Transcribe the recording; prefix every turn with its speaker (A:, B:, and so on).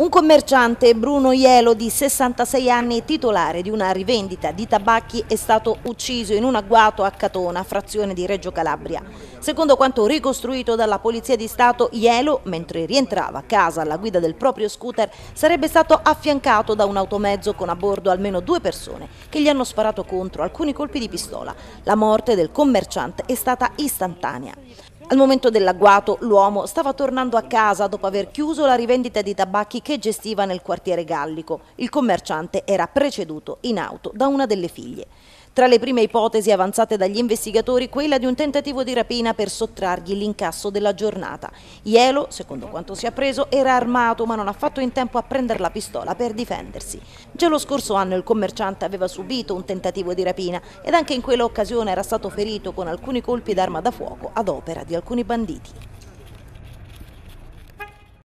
A: Un commerciante, Bruno Ielo, di 66 anni, titolare di una rivendita di tabacchi, è stato ucciso in un agguato a Catona, frazione di Reggio Calabria. Secondo quanto ricostruito dalla Polizia di Stato, Ielo, mentre rientrava a casa alla guida del proprio scooter, sarebbe stato affiancato da un automezzo con a bordo almeno due persone che gli hanno sparato contro alcuni colpi di pistola. La morte del commerciante è stata istantanea. Al momento dell'agguato l'uomo stava tornando a casa dopo aver chiuso la rivendita di tabacchi che gestiva nel quartiere gallico. Il commerciante era preceduto in auto da una delle figlie. Tra le prime ipotesi avanzate dagli investigatori, quella di un tentativo di rapina per sottrargli l'incasso della giornata. Ielo, secondo quanto si è appreso, era armato ma non ha fatto in tempo a prendere la pistola per difendersi. Già lo scorso anno il commerciante aveva subito un tentativo di rapina ed anche in quell'occasione era stato ferito con alcuni colpi d'arma da fuoco ad opera di alcuni banditi.